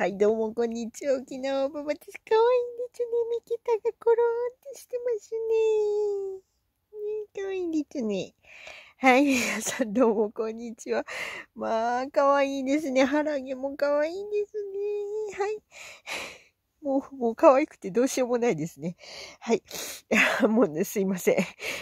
はい、どうも、こんにちは。沖縄ばばです。かわいいんですね。ミキタがコロンってしてますね。ね、かわいいんですね。はい、皆さんどうも、こんにちは。まあ、かわいいですね。腹毛もかわいいですね。はい。もう、もう可愛くてどうしようもないですね。はい。もうね、すいません。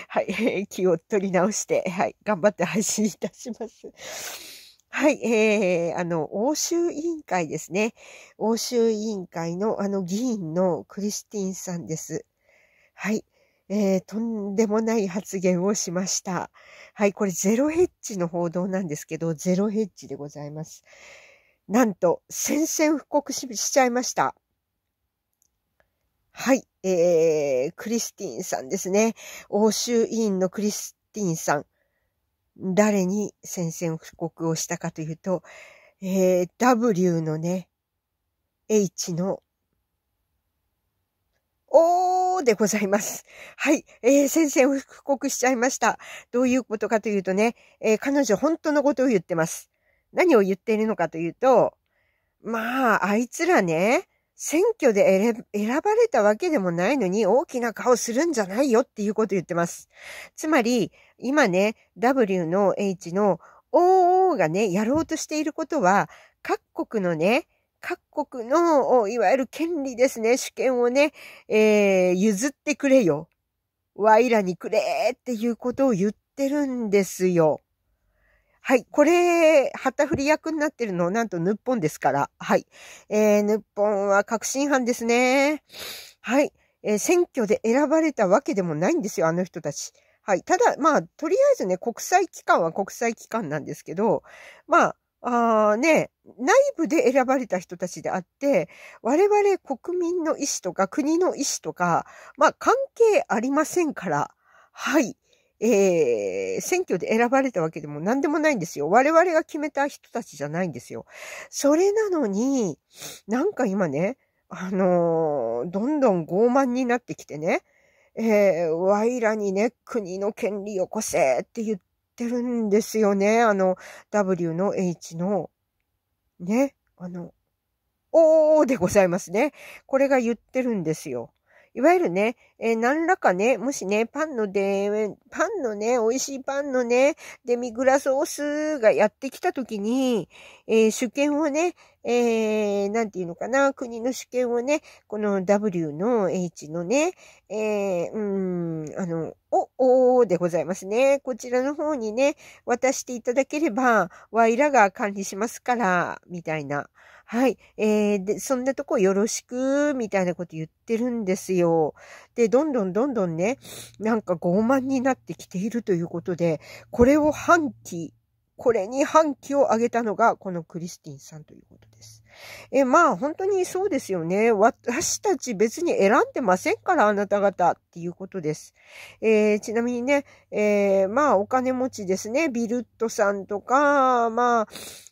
はい。気を取り直して、はい。頑張って配信いたします。はい、えー、あの、欧州委員会ですね。欧州委員会のあの議員のクリスティンさんです。はい。えー、とんでもない発言をしました。はい、これゼロヘッジの報道なんですけど、ゼロヘッジでございます。なんと、宣戦布告しちゃいました。はい、えー、クリスティンさんですね。欧州委員のクリスティンさん。誰に宣戦布告をしたかというと、えー、W のね、H の O でございます。はい。えー、宣戦布告しちゃいました。どういうことかというとね、えー、彼女本当のことを言ってます。何を言っているのかというと、まあ、あいつらね、選挙で選ばれたわけでもないのに大きな顔するんじゃないよっていうこと言ってます。つまり、今ね、W の H の OO がね、やろうとしていることは、各国のね、各国の、いわゆる権利ですね、主権をね、えー、譲ってくれよ。わいらにくれっていうことを言ってるんですよ。はい。これ、旗振り役になってるの、なんとヌッポンですから。はい。えー、ヌッポンは確信犯ですね。はい。えー、選挙で選ばれたわけでもないんですよ、あの人たち。はい。ただ、まあ、とりあえずね、国際機関は国際機関なんですけど、まあ、あね、内部で選ばれた人たちであって、我々国民の意思とか国の意思とか、まあ、関係ありませんから、はい。えー、選挙で選ばれたわけでも何でもないんですよ。我々が決めた人たちじゃないんですよ。それなのに、なんか今ね、あのー、どんどん傲慢になってきてね、えー、わいらにね、国の権利をこせって言ってるんですよね。あの、W の H の、ね、あの、おーでございますね。これが言ってるんですよ。いわゆるね、えー、何らかね、もしね、パンので、パンのね、美味しいパンのね、デミグラソースがやってきたときに、えー、主権をね、えー、なんていうのかな、国の主権をね、この W の H のね、えー、うん、あの、お、おでございますね。こちらの方にね、渡していただければ、ワイらが管理しますから、みたいな。はい。えー、で、そんなとこよろしく、みたいなこと言ってるんですよ。で、どんどんどんどんね、なんか傲慢になってきているということで、これを反旗、これに反旗を上げたのが、このクリスティンさんということです。え、まあ本当にそうですよね。私たち別に選んでませんから、あなた方っていうことです。えー、ちなみにね、えー、まあお金持ちですね。ビルットさんとか、まあ、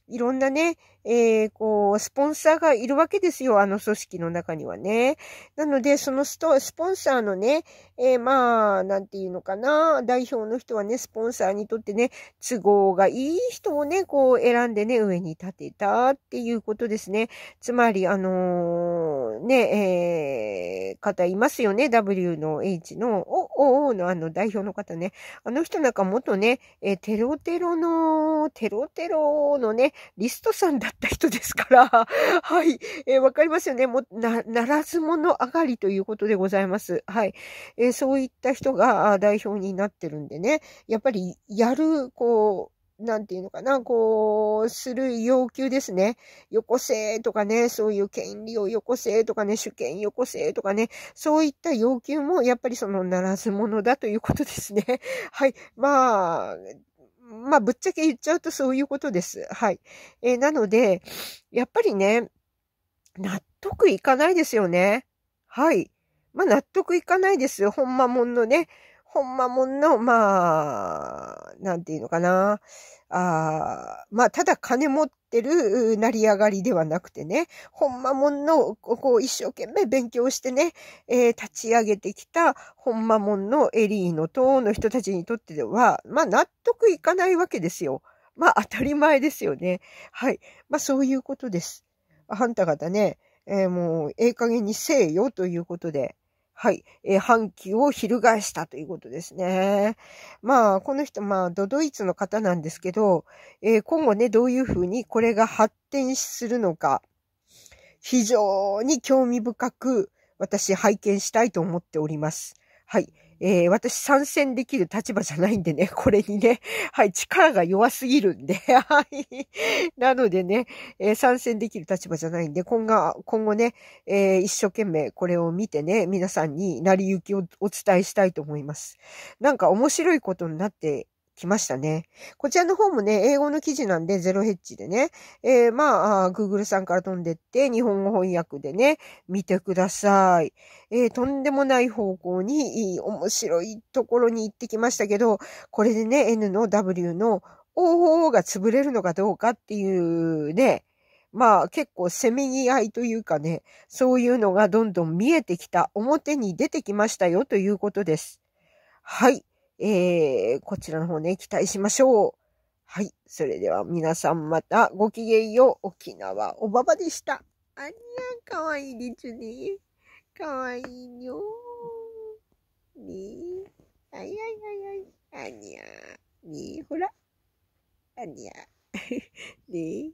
いろんなね、えー、こう、スポンサーがいるわけですよ、あの組織の中にはね。なので、そのスト、スポンサーのね、えー、まあ、なんていうのかな、代表の人はね、スポンサーにとってね、都合がいい人をね、こう選んでね、上に立てたっていうことですね。つまり、あのー、ね、えー、方いますよね、W の H の、お、お、おのあの代表の方ね。あの人なんか元ね、えー、テロテロの、テロテロのね、リストさんだった人ですから、はい、えー、わかりますよね。もな、ならず者上がりということでございます。はい。えー、そういった人が代表になってるんでね、やっぱりやる、こう、なんていうのかな、こう、する要求ですね。よこせとかね、そういう権利をよこせとかね、主権よこせとかね、そういった要求もやっぱりそのならず者だということですね。はい。まあ、まあ、ぶっちゃけ言っちゃうとそういうことです。はい。えー、なので、やっぱりね、納得いかないですよね。はい。まあ、納得いかないですよ。ほんまもんのね。ほんまもんの、まあ、なんていうのかな。あまあ、ただ金持ってる成り上がりではなくてね、ほんまもんの、こう、一生懸命勉強してね、えー、立ち上げてきた、ほんまもんのエリーの党の人たちにとってでは、まあ、納得いかないわけですよ。まあ、当たり前ですよね。はい。まあ、そういうことです。あんた方ね、えー、もう、ええ加減にせえよということで。はい、えー、反旗を翻したということですね。まあ、この人、まあ、ドドイツの方なんですけど、えー、今後ね、どういうふうにこれが発展するのか、非常に興味深く私拝見したいと思っております。はい。えー、私参戦できる立場じゃないんでね、これにね、はい、力が弱すぎるんで、はい。なのでね、えー、参戦できる立場じゃないんで、今後、今後ね、えー、一生懸命これを見てね、皆さんに成り行きをお伝えしたいと思います。なんか面白いことになって来ましたね。こちらの方もね、英語の記事なんで、ゼロヘッジでね、えー、まあ、Google さんから飛んでって、日本語翻訳でね、見てください。えー、とんでもない方向に、面白いところに行ってきましたけど、これでね、N の W の OO が潰れるのかどうかっていうね、まあ結構せめぎ合いというかね、そういうのがどんどん見えてきた、表に出てきましたよということです。はい。えー、こちらの方ね、期待しましょう。はい。それでは皆さんまたごきげんよう。沖縄おばばでした。あにゃ、かわいいですね。かわいいよ。ねあやややあにゃ。ねほら。あにゃ。ね